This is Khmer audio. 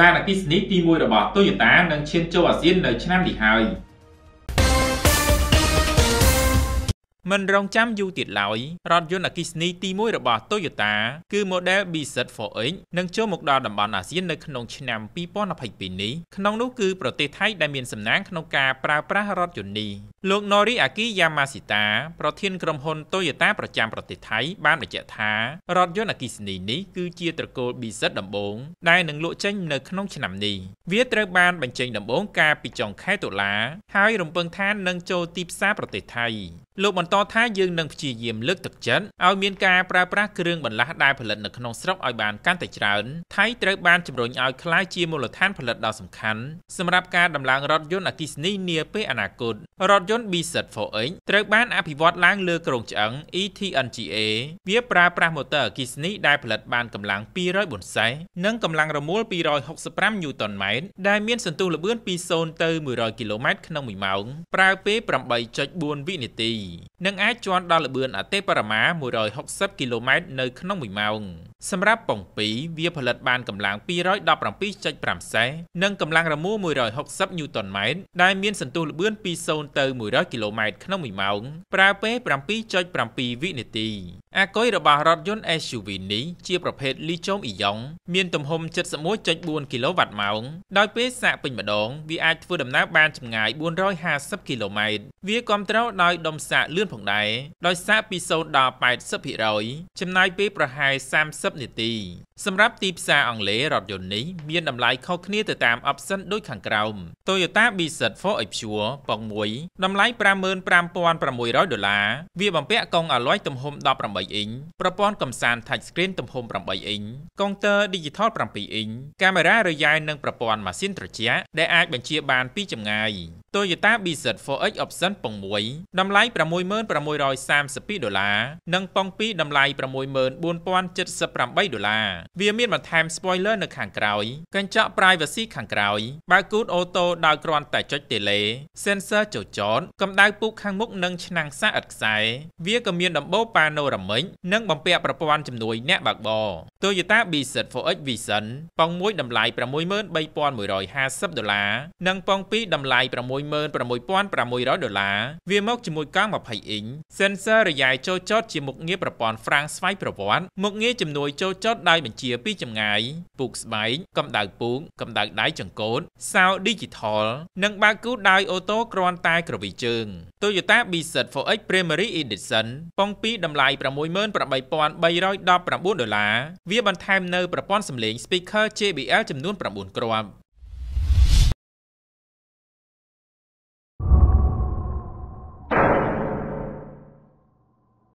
ឡានអគ្គិសនីទី1របស់ Toyota នឹងឈានចូលអាស៊ាននៅឆ្នាំនេះហើយ។មិនរងចាំយូរទៀតឡើយរថយន្តអគ្គិសនីទី1របស់ Toyota គឺ model BZ4X នឹងចូលមកដល់តំបន់អាស៊ាននៅក្នុង ឆ្នាំ2022នេះក្នុងនោះគឺប្រទេសថៃដែលមានសំណាងក្នុងការប្រើប្រាស់រថយន្តនេះលោក Nori Aki Yamashita ប្រធានក្រុមហ៊ុន Toyota ប្រចាំប្រទេសថៃ បានបញ្ជាក់ថារថយន្តអគ្គិសនីនេះគឺជាត្រកូល BZ ដំបូងដែលនឹងលក់ចេញ នៅក្នុងឆ្នាំនេះវាត្រូវបានបញ្ចេញដំបូងកាលពីចុងខែតុលាហើយរំពឹងថានឹងចូលទីផ្សារប្រទេសថៃលោកបន្តថាយើងនឹងព្យាយាមលើកទឹកចិត្តឲ្យមានការប្រើប្រាស់គ្រឿងបន្លាស់ដែលផលិតនៅក្នុងស្រុកឲ្យបានកាន់តែច្រើនថៃត្រូវបានជំរុញឲ្យក្លាយជាមូលដ្ឋានផលិតដ៏សំខាន់សម្រាប់ការដំឡើងរថយន្តអគ្គិសនីនាពេលអនាគតរថយន្ត BZ4X ត្រូវបានអភិវឌ្ឍឡើង លើគ្រោងឆ្អឹង ETNGA វាប្រើប្រាស់ម៉ូទ័រអគ្គិសនីដែលផលិតបានកម្លាំង240សេះនិងកម្លាំងរមួល265 Nm ដែលមានសន្ទុះល្បឿនពី0ទៅ100 km ក្នុង1ម៉ោង ប្រើ ពេល8.4វិនាទីនិងអាចជាន់ដល់ល្បឿនអតិបរមា160គីឡូម៉ែត្រនៅក្នុង1ម៉ោង។សម្រាប់ពងពីរវាផលិតបានកម្លាំង217.5សេនិងកម្លាំងរមួរ160ញូតនម៉ែត្រដែលមានសន្ទុះល្បឿនពី0ទៅ100គីឡូម៉ែត្រក្នុង1ម៉ោង ប្រើពេល7.7វិនាទីអាគុយរបស់រថយន្ត SUV នេះជាប្រភេទ Lithium Ion មានទំហំ71.4គីឡូវ៉ាត់ម៉ោង ដោយពេលសាកពេញម្ដងវាអាចធ្វើដំណើរបានចម្ងាយ450គីឡូម៉ែត្រវាគ្រប់គ្រងដោយដុំសាកលឿនផងដែរដោយសាកពី0ដល់80%ចំណាយពេលប្រហែល30 60នាទីសម្រាប់ទីផ្សារអង់គ្លេសរថយន្តនេះមានតម្លៃខុសគ្នា ទៅតាម option ដូចខាងក្រោម Toyota BZ 4X Pure ប៉ុង1តម្លៃ55,600ដុល្លារវាបំពាក់កង់អាឡុយទំហំ18អ៊ីងប្រព័ន្ធកំសាន្ត touch screen ទំហំ8អ៊ីងកុងទ័រ digital 7អ៊ីងកាមេរ៉ារយ៉ែនិងប្រព័ន្ធម៉ាស៊ីនត្រជាក់ដែលអាចបញ្ជាបានពីចម្ងាយ Toyota BZ 4X Option ប៉ុង1តម្លៃ6632ដុល្លារនិងប៉ុង2តម្លៃ64070 8ដុល្លារវាមានបន្ថែម spoiler នៅខាងក្រោយកញ្ចក់ privacy ខាងក្រោយបើគូតអូតូដោយគ្រាន់តែចុចទេលេ sensor ចុចចតកម្ដៅពូកខាងមុខនិងឆ្នាំងសាឥតខ្សែវាក៏មានដំបូល panoramic និងបំពាក់ប្រព័ន្ធជំនួយ អ្នកបើកបរ Toyota BZ4X Vision ប៉ុង1តម្លៃ63150ដុល្លារនិងប៉ុង2តម្លៃ66600ដុល្លារវាមកជាមួយកង់20អ៊ីង sensor រយៈចូលចតជាមុខងារប្រព័ន្ធ Frank ស្វ័យប្រវត្តិមុខងារជំនួយមួយចូលចត់ដោយបញ្ជាពីចម្ងាយពូកស្បែកកម្ដៅពូកកម្ដៅដៃចង្កូតសោ Digital និងបើកគូដោយអូតូគ្រាន់តែក្រវីជើង Toyota BZ4X Primary Edition ប៉ុងពីតម្លៃ68319ដុល្លារវាបន្ថែមនៅប្រព័ន្ធសម្លេង speaker JBL ចំនួន9គ្រាប់